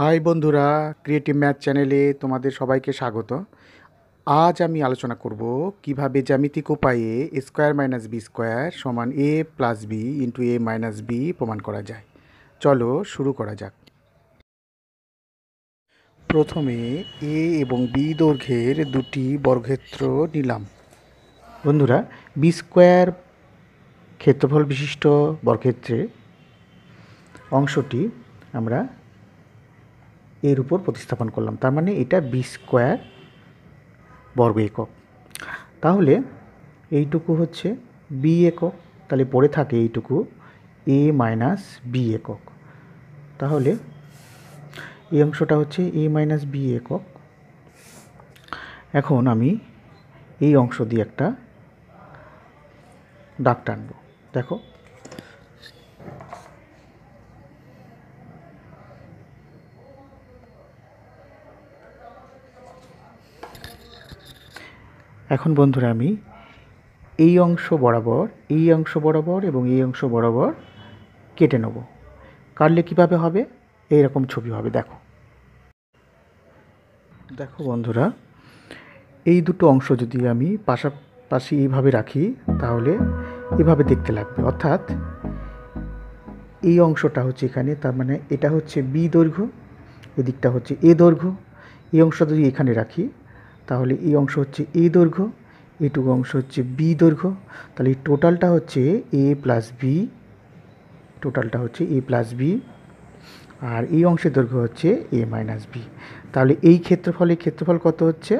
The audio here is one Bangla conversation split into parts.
হাই বন্ধুরা ক্রিয়েটিভ ম্যাথ চ্যানেলে তোমাদের সবাইকে স্বাগত আজ আমি আলোচনা করব কিভাবে জ্যামিতিক উপায়ে স্কোয়ার মাইনাস বি স্কোয়ার সমান A plus B into A minus B প্রমাণ করা যায় চলো শুরু করা যাক প্রথমে এ এবং বি দৈর্ঘ্যের দুটি বর্গক্ষেত্র নিলাম বন্ধুরা বি স্কোয়ার ক্ষেত্রফল বিশিষ্ট বর্গক্ষেত্রে অংশটি আমরা এর উপর প্রতিস্থাপন করলাম তার মানে এটা বি স্কোয়ার বর্গ একক তাহলে এইটুকু হচ্ছে বি একক তাহলে পড়ে থাকে এইটুকু এ মাইনাস বি একক তাহলে এই অংশটা হচ্ছে এ মাইনাস বি একক এখন আমি এই অংশ দিয়ে একটা ডাক টানব দেখো এখন বন্ধুরা আমি এই অংশ বরাবর এই অংশ বরাবর এবং এই অংশ বরাবর কেটে নেব কাটলে কীভাবে হবে এই রকম ছবি হবে দেখো দেখো বন্ধুরা এই দুটো অংশ যদি আমি পাশাপাশি এইভাবে রাখি তাহলে এভাবে দেখতে লাগবে অর্থাৎ এই অংশটা হচ্ছে এখানে তার মানে এটা হচ্ছে বি দৈর্ঘ্য এদিকটা হচ্ছে এ দৈর্ঘ্য এই অংশটা যদি এখানে রাখি তাহলে এই অংশ হচ্ছে এ দৈর্ঘ্য এটুকু অংশ হচ্ছে বি দৈর্ঘ্য তাহলে এই টোটালটা হচ্ছে এ প্লাস বি টোটালটা হচ্ছে এ প্লাস বি আর এই অংশের দৈর্ঘ্য হচ্ছে এ মাইনাস বি তাহলে এই ক্ষেত্রফলের ক্ষেত্রফল কত হচ্ছে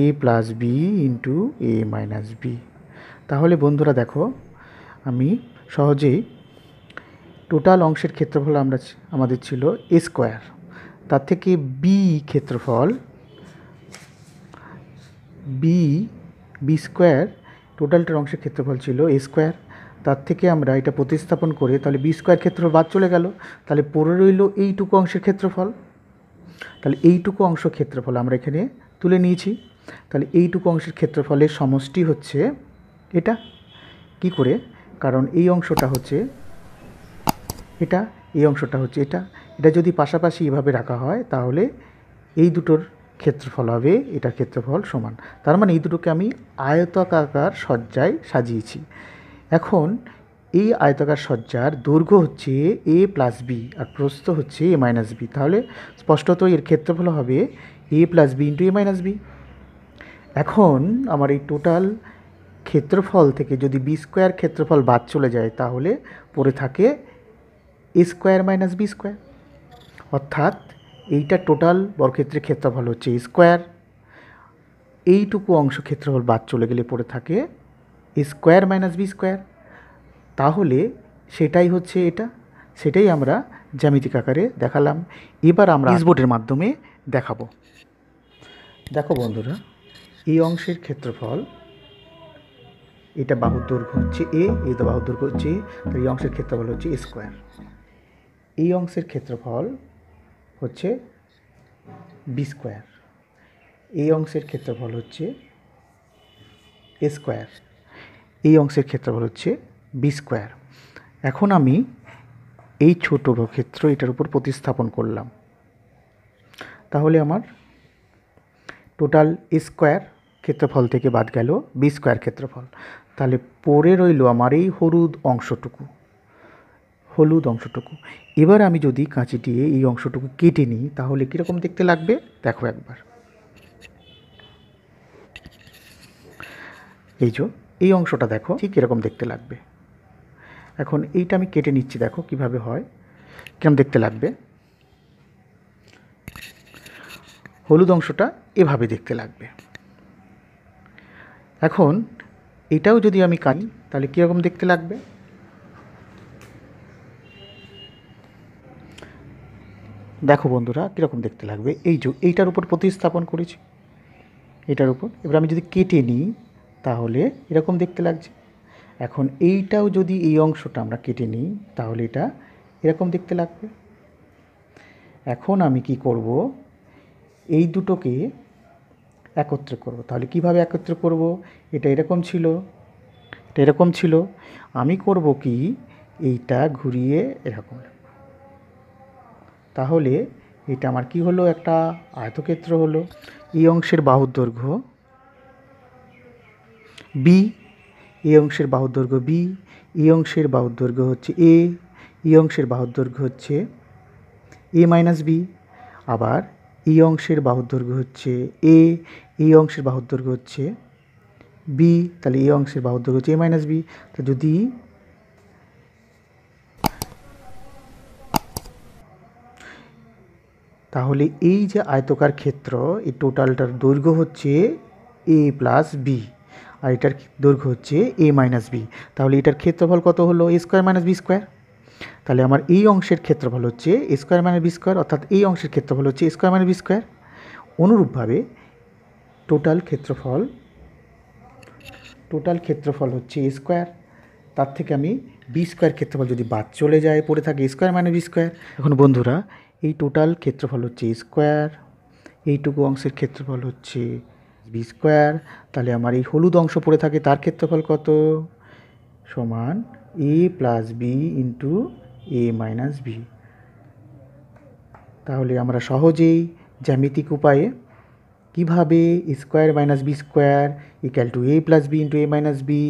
A plus B into A minus B তাহলে বন্ধুরা দেখো আমি সহজেই টোটাল অংশের ক্ষেত্রফল আমরা আমাদের ছিল এ স্কোয়ার তার থেকে বি ক্ষেত্রফল বি বি স্কোয়ার টোটালটার অংশের ক্ষেত্রফল ছিল এ স্কোয়ার তার থেকে আমরা এটা প্রতিস্থাপন করে তাহলে বি স্কোয়ার ক্ষেত্রফল বাদ চলে গেল তাহলে পড়ে রইল এইটুকু অংশের ক্ষেত্রফল তাহলে এইটুকু অংশ ক্ষেত্রফল আমরা এখানে তুলে নিয়েছি তাহলে এইটুকু অংশের ক্ষেত্রফলের সমষ্টি হচ্ছে এটা কি করে কারণ এই অংশটা হচ্ছে এটা এই অংশটা হচ্ছে এটা এটা যদি পাশাপাশি এভাবে রাখা হয় তাহলে এই দুটোর ক্ষেত্রফল হবে এটার ক্ষেত্রফল সমান তার মানে এই দুটোকে আমি আয়তকাকার সজ্জায় সাজিয়েছি এখন এই আয়তকার সজ্জার দৈর্ঘ্য হচ্ছে এ প্লাস বি আর প্রস্থ হচ্ছে এ মাইনাস বি তাহলে স্পষ্টত এর ক্ষেত্রফল হবে A plus B into A minus B এখন আমার এই টোটাল ক্ষেত্রফল থেকে যদি বি স্কোয়ার ক্ষেত্রফল বাদ চলে যায় তাহলে পড়ে থাকে A square minus B square অর্থাৎ এইটা টোটাল বর্গক্ষেত্রের ক্ষেত্রফল হচ্ছে স্কোয়ার এইটুকু অংশ ক্ষেত্রফল বাদ চলে গেলে পড়ে থাকে স্কোয়ার মাইনাস বি স্কোয়ার তাহলে সেটাই হচ্ছে এটা সেটাই আমরা জ্যামিতিক আকারে দেখালাম এবার আমরা ইসবোর্ডের মাধ্যমে দেখাবো দেখো বন্ধুরা এই অংশের ক্ষেত্রফল এটা বাহুর দৈর্ঘ্য হচ্ছে এ এটা বাহুর দৈর্ঘ্য হচ্ছে এ এই অংশের ক্ষেত্রফল হচ্ছে স্কোয়ার এই অংশের ক্ষেত্রফল হচ্ছে বি স্কোয়ার এই অংশের ক্ষেত্রফল হচ্ছে এ স্কোয়ার এই অংশের ক্ষেত্রফল হচ্ছে বি স্কোয়ার এখন আমি এই ছোট ক্ষেত্র এটার উপর প্রতিস্থাপন করলাম তাহলে আমার টোটাল স্কোয়ার ক্ষেত্রফল থেকে বাদ গেল বি স্কোয়ার ক্ষেত্রফল তাহলে পরে রইল আমার এই হলুদ অংশটুকু হলুদ অংশটুকু এবার আমি যদি কাঁচি দিয়ে এই অংশটুকু কেটে নিই তাহলে কীরকম দেখতে লাগবে দেখো একবার এই যে এই অংশটা দেখো ঠিক এরকম দেখতে লাগবে এখন এইটা আমি কেটে নিচ্ছি দেখো কিভাবে হয় কেমন দেখতে লাগবে হলুদ অংশটা এভাবে দেখতে লাগবে এখন এটাও যদি আমি কাটি তাহলে কীরকম দেখতে লাগবে দেখো বন্ধুরা কীরকম দেখতে লাগবে এই যে এইটার উপর প্রতিস্থাপন করেছি এটার উপর এবার আমি যদি কেটে নিই তাহলে এরকম দেখতে লাগছে এখন এইটাও যদি এই অংশটা আমরা কেটে নিই তাহলে এটা এরকম দেখতে লাগবে এখন আমি কি করব এই দুটোকে একত্র করব তাহলে কিভাবে একত্র করব এটা এরকম ছিল এটা এরকম ছিল আমি করব কি এইটা ঘুরিয়ে এরকম তাহলে এটা আমার কি হলো একটা আয়তক্ষেত্র হলো এই অংশের বাহুর দৈর্ঘ্য বি এই অংশের বাহুর দৈর্ঘ্য বি এই অংশের বাহুর দৈর্ঘ্য হচ্ছে এ এই অংশের বাহুর দৈর্ঘ্য হচ্ছে এ মাইনাস বি আবার এই অংশের বাহুর দৈর্ঘ্য হচ্ছে এ এই অংশের বাহুর দৈর্ঘ্য হচ্ছে বি তাহলে এই অংশের বাহুর দৈর্ঘ্য হচ্ছে এ মাইনাস বি তো যদি তাহলে এই যে আয়তকার ক্ষেত্র এই টোটালটার দৈর্ঘ্য হচ্ছে এ প্লাস বি আর এটার দৈর্ঘ্য হচ্ছে এ মাইনাস বি তাহলে এটার ক্ষেত্রফল কত হলো A square minus B square তাহলে আমার এই অংশের ক্ষেত্রফল হচ্ছে A square minus B square অর্থাৎ এই অংশের ক্ষেত্রফল হচ্ছে A square minus B square অনুরূপভাবে টোটাল ক্ষেত্রফল টোটাল ক্ষেত্রফল হচ্ছে এ স্কোয়ার তার থেকে আমি বি স্কোয়ার ক্ষেত্রফল যদি বাদ চলে যায় পড়ে থাকে স্কোয়ার মাইনাস বি স্কোয়ার এখন বন্ধুরা এই টোটাল ক্ষেত্রফল হচ্ছে স্কোয়ার এইটুকু অংশের ক্ষেত্রফল হচ্ছে বি স্কোয়ার তাহলে আমার এই হলুদ অংশ পড়ে থাকে তার ক্ষেত্রফল কত সমান A plus B into A minus B তাহলে আমরা সহজেই জ্যামিতিক উপায়ে কিভাবে square minus B square equal to A plus B into A minus B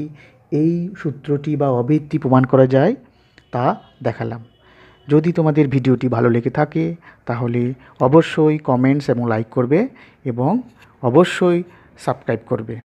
এই সূত্রটি বা অবৃত্তি প্রমাণ করা যায় তা দেখালাম যদি তোমাদের ভিডিওটি ভালো লেগে থাকে তাহলে অবশ্যই কমেন্টস এবং লাইক করবে এবং অবশ্যই সাবস্ক্রাইব করবে